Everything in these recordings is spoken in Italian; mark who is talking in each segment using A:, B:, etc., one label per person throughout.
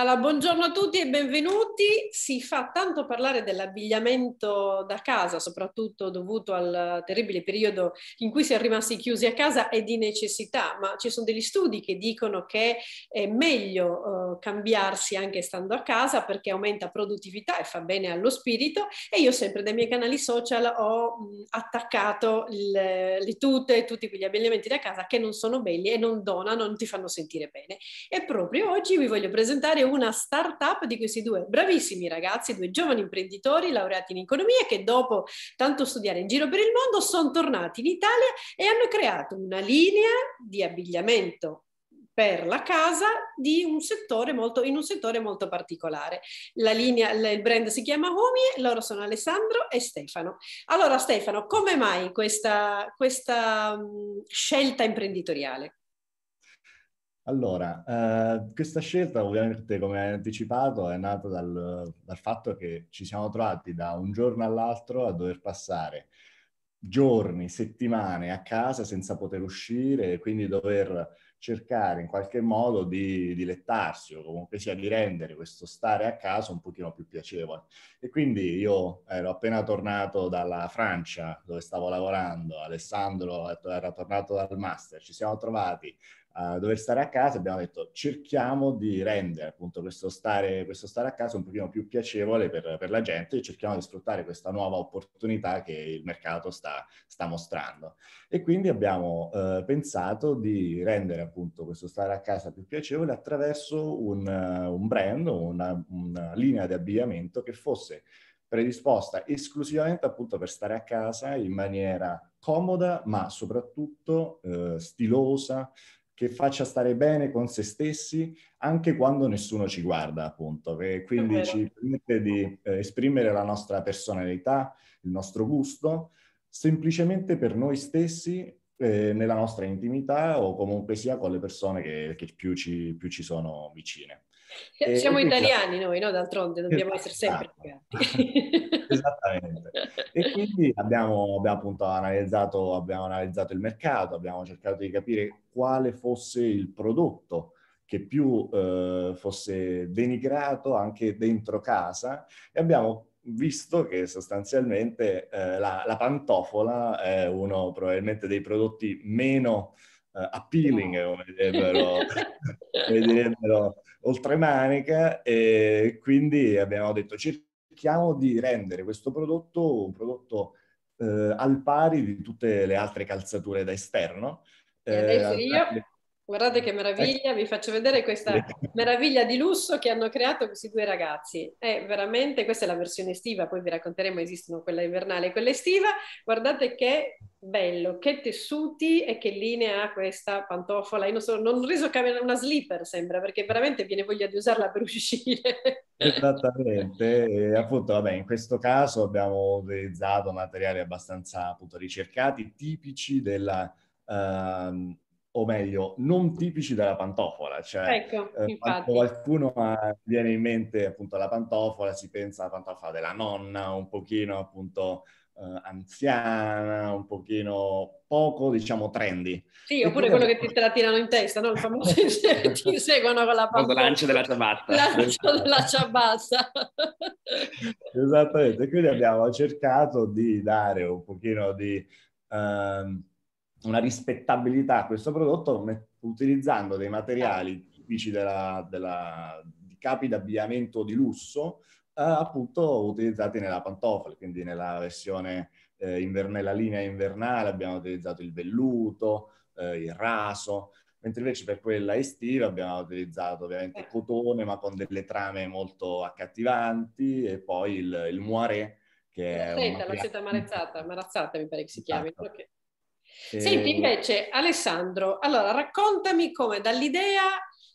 A: Allora, buongiorno a tutti e benvenuti. Si fa tanto parlare dell'abbigliamento da casa, soprattutto dovuto al terribile periodo in cui si è rimasti chiusi a casa e di necessità, ma ci sono degli studi che dicono che è meglio eh, cambiarsi anche stando a casa perché aumenta produttività e fa bene allo spirito e io sempre dai miei canali social ho mh, attaccato il, le tute, tutti quegli abbigliamenti da casa che non sono belli e non donano, non ti fanno sentire bene. E proprio oggi vi voglio presentare una startup di questi due bravissimi ragazzi, due giovani imprenditori laureati in economia che dopo tanto studiare in giro per il mondo sono tornati in Italia e hanno creato una linea di abbigliamento per la casa un molto, in un settore molto particolare. Linea, il brand si chiama Homi, loro sono Alessandro e Stefano. Allora Stefano, come mai questa, questa mm, scelta imprenditoriale?
B: Allora, eh, questa scelta ovviamente, come hai anticipato, è nata dal, dal, fatto che ci siamo trovati da un giorno all'altro a dover passare giorni, settimane a casa senza poter uscire e quindi dover cercare in qualche modo di dilettarsi o comunque sia di rendere questo stare a casa un pochino più piacevole. E quindi io ero appena tornato dalla Francia dove stavo lavorando, Alessandro era tornato dal master, ci siamo trovati a dover stare a casa, abbiamo detto cerchiamo di rendere appunto questo stare, questo stare a casa un pochino più piacevole per, per, la gente e cerchiamo di sfruttare questa nuova opportunità che il mercato sta, sta mostrando. E quindi abbiamo eh, pensato di rendere appunto questo stare a casa più piacevole attraverso un, un brand, una, una linea di abbigliamento che fosse predisposta esclusivamente appunto per stare a casa in maniera comoda ma soprattutto eh, stilosa, che faccia stare bene con se stessi anche quando nessuno ci guarda, appunto, e quindi ci permette di eh, esprimere la nostra personalità, il nostro gusto, semplicemente per noi stessi, eh, nella nostra intimità o comunque sia con le persone che, che più, ci, più ci sono vicine. Siamo eh, italiani
A: noi, no? D'altronde dobbiamo esatto. essere sempre italiani.
B: Esattamente. e quindi abbiamo, abbiamo appunto analizzato, abbiamo analizzato il mercato, abbiamo cercato di capire quale fosse il prodotto che più eh, fosse denigrato anche dentro casa e abbiamo visto che sostanzialmente eh, la, la, pantofola è uno probabilmente dei prodotti meno eh, appealing, come direbbero, come direbbero oltremanica e quindi abbiamo detto cerchiamo di rendere questo prodotto un prodotto eh, al pari di tutte le altre calzature da esterno. Eh,
A: Guardate che eh, meraviglia, vi faccio vedere questa meraviglia di lusso che hanno creato questi due ragazzi. È veramente, questa è la versione estiva, poi vi racconteremo, esistono quella invernale e quella estiva. Guardate che bello, che tessuti e che linea ha questa pantofola. Io non, so, non riso reso camera una slipper, sembra, perché veramente viene voglia di usarla per uscire.
B: Esattamente, e appunto, vabbè, in questo caso abbiamo utilizzato materiali abbastanza appunto ricercati, tipici della... Uh, o meglio, non tipici della pantofola. Cioè, ecco, eh, qualcuno eh, viene in mente appunto la pantofola, si pensa alla pantofola della nonna, un pochino appunto eh, anziana, un pochino poco, diciamo, trendy.
A: Sì, oppure quello che ti, te la tirano in testa, no? Il famoso ti seguono con la pantofola. lancio
C: della ciabatta.
A: Lancio della ciabatta.
B: Esattamente, quindi abbiamo cercato di dare un pochino di... Um, una rispettabilità a questo prodotto utilizzando dei materiali certo. tipici della, della, di capi d'abbigliamento di lusso, eh, appunto utilizzati nella pantofole, quindi nella versione eh, invernella linea invernale abbiamo utilizzato il velluto, eh, il raso, mentre invece per quella estiva abbiamo utilizzato ovviamente il cotone ma con delle trame molto accattivanti e poi il, il moiré che è... Senta, una... la seta
A: amarezzata, amarazzata mi pare che si chiami. Esatto. Okay.
B: Senti invece
A: Alessandro, allora raccontami come dall'idea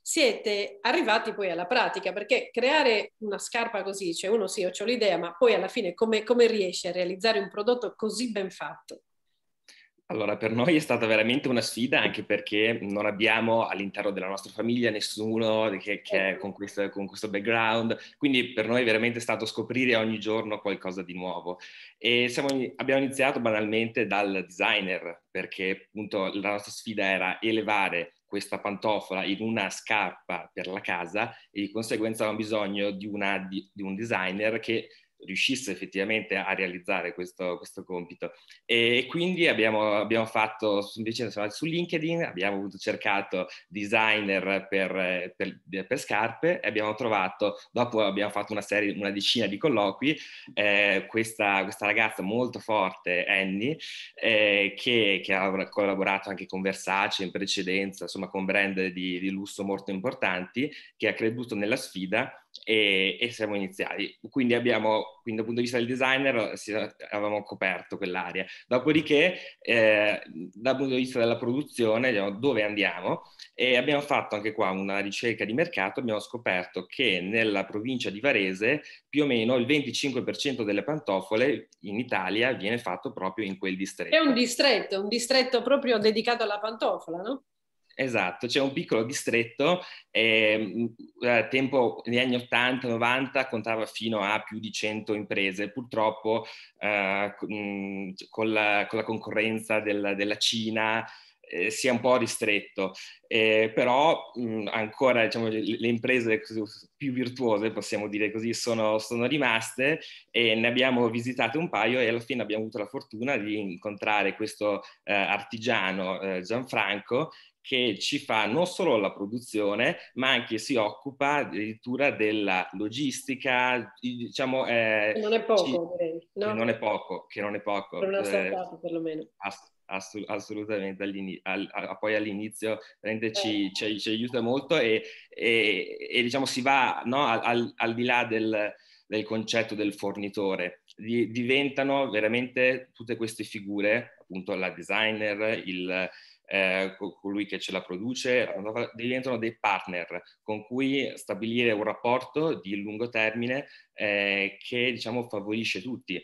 A: siete arrivati poi alla pratica, perché creare una scarpa così, cioè uno sì, io ho l'idea, ma poi alla fine come, come riesci a realizzare un prodotto così ben fatto?
C: Allora, per noi è stata veramente una sfida anche perché non abbiamo all'interno della nostra famiglia nessuno che, che è con questo, con questo, background, quindi per noi è veramente stato scoprire ogni giorno qualcosa di nuovo. E siamo, abbiamo iniziato banalmente dal designer, perché appunto la nostra sfida era elevare questa pantofola in una scarpa per la casa e di conseguenza avevamo bisogno di, una, di, di un designer che riuscisse effettivamente a realizzare questo, questo compito. E quindi abbiamo, abbiamo fatto, invece su LinkedIn, abbiamo cercato designer per, per, per, scarpe e abbiamo trovato, dopo abbiamo fatto una, serie, una decina di colloqui, eh, questa, questa, ragazza molto forte, Annie, eh, che, che, ha collaborato anche con Versace in precedenza, insomma con brand di, di lusso molto importanti, che ha creduto nella sfida e, e siamo iniziati. Quindi abbiamo, quindi dal punto di vista del designer, si, avevamo coperto quell'area. Dopodiché, eh, dal punto di vista della produzione, diciamo, dove andiamo? E abbiamo fatto anche qua una ricerca di mercato, abbiamo scoperto che nella provincia di Varese più o meno il 25% delle pantofole in Italia viene fatto proprio in quel distretto. È
A: un distretto, un distretto proprio dedicato alla pantofola, no?
C: Esatto, c'è un piccolo distretto, ehm, eh, tempo negli anni 80-90 contava fino a più di 100 imprese, purtroppo eh, con, la, con, la, concorrenza della, della Cina eh, si è un po' ristretto, eh, però mh, ancora diciamo, le imprese più virtuose, possiamo dire così, sono, sono rimaste e ne abbiamo visitate un paio e alla fine abbiamo avuto la fortuna di incontrare questo eh, artigiano eh, Gianfranco che ci fa non solo la produzione, ma anche si occupa addirittura della logistica, diciamo... Eh, non è poco, ci...
A: direi. No? Che non è
C: poco, che non è poco. Per una startup, eh, perlomeno. Ass- assolutamente, all'ini- a- poi all'inizio eh. ci, ci, ci, aiuta molto e, e, e diciamo si va no, al, al, di là del, del concetto del fornitore, di, diventano veramente tutte queste figure, appunto la designer, il, eh, colui che ce la produce, diventano dei partner con cui stabilire un rapporto di lungo termine eh, che diciamo favorisce tutti.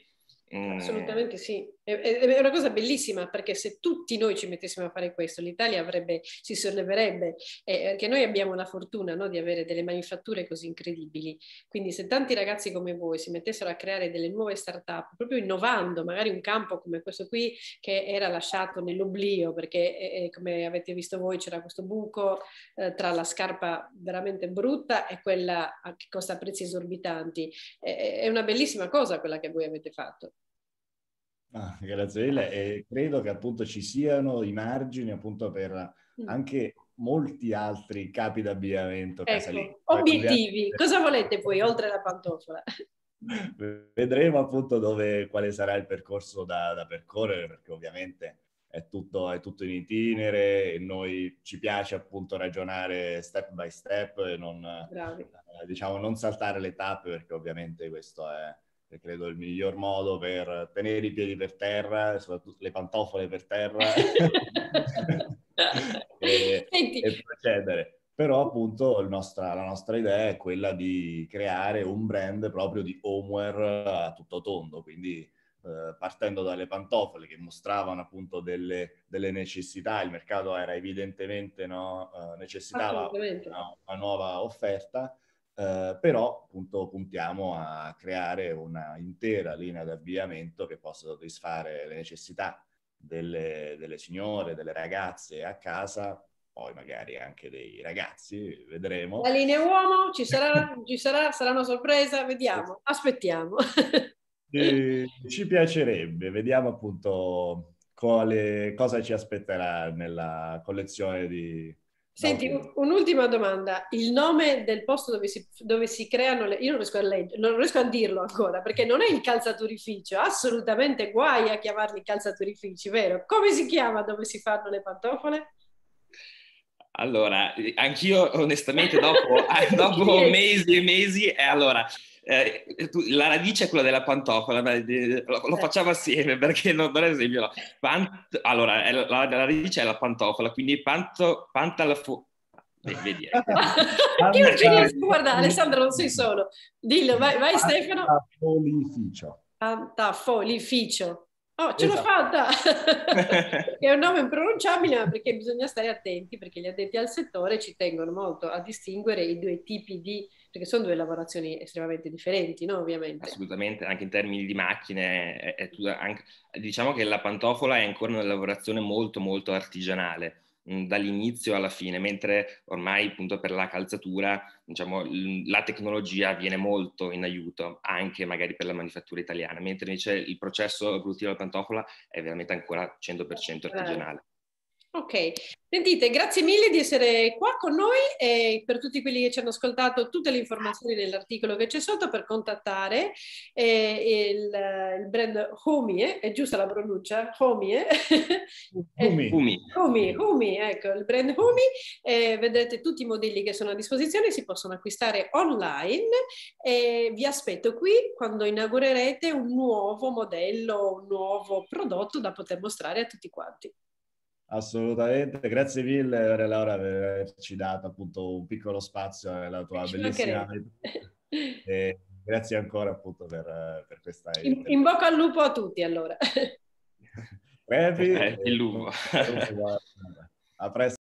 C: Assolutamente
A: eh, sì, è, è, una cosa bellissima perché se tutti noi ci mettessimo a fare questo, l'Italia avrebbe, si solleverebbe, eh, perché noi abbiamo la fortuna no, di avere delle manifatture così incredibili, quindi se tanti ragazzi come voi si mettessero a creare delle nuove start-up, proprio innovando magari un campo come questo qui che era lasciato nell'oblio, perché eh, eh come avete visto voi c'era questo buco eh, tra la scarpa veramente brutta e quella che costa prezzi esorbitanti, è una bellissima cosa quella che voi avete fatto.
B: Ah, grazie mille e credo che appunto ci siano i margini appunto per mm. anche molti altri capi d'abbigliamento ecco, Obiettivi,
A: cosa volete poi oltre la pantofola?
B: Vedremo appunto dove, quale sarà il percorso da, da percorrere perché ovviamente è tutto, è tutto, in itinere e noi ci piace appunto ragionare step by step e non, Bravi. Eh, diciamo, non saltare le tappe perché ovviamente questo è è credo il miglior modo per tenere i piedi per terra, soprattutto le pantofole per terra e, e, procedere. Però appunto nostra, la nostra idea è quella di creare un brand proprio di homeware eh, a tutto tondo, quindi eh, partendo dalle pantofole che mostravano appunto delle, delle necessità, il mercato era evidentemente, no, eh, necessitava una, una nuova offerta, eh, però appunto puntiamo a creare una intera linea di abbigliamento che possa soddisfare le necessità delle, delle signore, delle ragazze a casa, poi magari anche dei ragazzi, vedremo. La linea
A: uomo ci sarà, ci sarà, sarà una sorpresa, vediamo, aspettiamo.
B: Eh, ci piacerebbe, vediamo appunto quale, cosa ci aspetterà nella collezione di
A: Senti, un'ultima domanda. Il nome del posto dove si, dove si creano le... Io non riesco a leggere, non riesco a dirlo ancora, perché non è il calzaturificio, assolutamente guai a chiamarli calzaturifici, vero? Come si chiama dove si fanno le pantofole?
C: Allora, anch'io onestamente dopo, dopo mesi e mesi, eh, allora, eh, la radice è quella della pantofola, dai, eh, lo, lo, facciamo assieme perché non, per esempio, Pant, allora, la, la, radice è la pantofola, quindi panto, pantalafu... Vedi, eh.
A: Io geniale, guarda Alessandro non sei solo, dillo, vai, vai Stefano.
B: Pantafolificio.
A: Pantafolificio. Oh, ce esatto. l'ho fatta! è un nome impronunciabile ma perché bisogna stare attenti perché gli addetti al settore ci tengono molto a distinguere i due tipi di perché sono due lavorazioni estremamente differenti, no? Ovviamente.
C: Assolutamente, anche in termini di macchine, è, è tutta, anche, diciamo che la pantofola è ancora una lavorazione molto molto artigianale mm, dall'inizio alla fine, mentre ormai appunto per la calzatura diciamo, la tecnologia viene molto in aiuto anche magari per la manifattura italiana, mentre invece il processo produttivo della pantofola è veramente ancora 100% eh, certo. artigianale.
A: Ok, sentite, grazie mille di essere qua con noi e per tutti quelli che ci hanno ascoltato tutte le informazioni dell'articolo che c'è sotto per contattare eh, il, il, brand Homie, eh, è giusta la pronuncia? Homie? Eh? Homie. Homie, Homie, ecco, il brand Homie, eh, vedrete tutti i modelli che sono a disposizione, si possono acquistare online e vi aspetto qui quando inaugurerete un nuovo modello, un nuovo prodotto da poter mostrare a tutti quanti.
B: Assolutamente, grazie mille Laura per averci dato appunto un piccolo spazio nella tua Ci bellissima e grazie ancora appunto per, per questa... In, in,
A: bocca al lupo a tutti allora.
B: Previ, eh, il lupo. A presto.